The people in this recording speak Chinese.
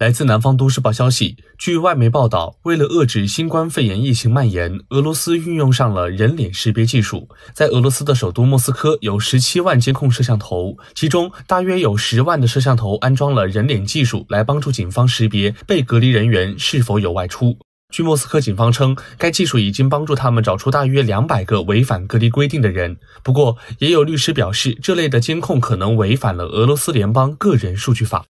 来自南方都市报消息，据外媒报道，为了遏制新冠肺炎疫情蔓延，俄罗斯运用上了人脸识别技术。在俄罗斯的首都莫斯科，有十七万监控摄像头，其中大约有十万的摄像头安装了人脸技术，来帮助警方识别被隔离人员是否有外出。据莫斯科警方称，该技术已经帮助他们找出大约两百个违反隔离规定的人。不过，也有律师表示，这类的监控可能违反了俄罗斯联邦个人数据法。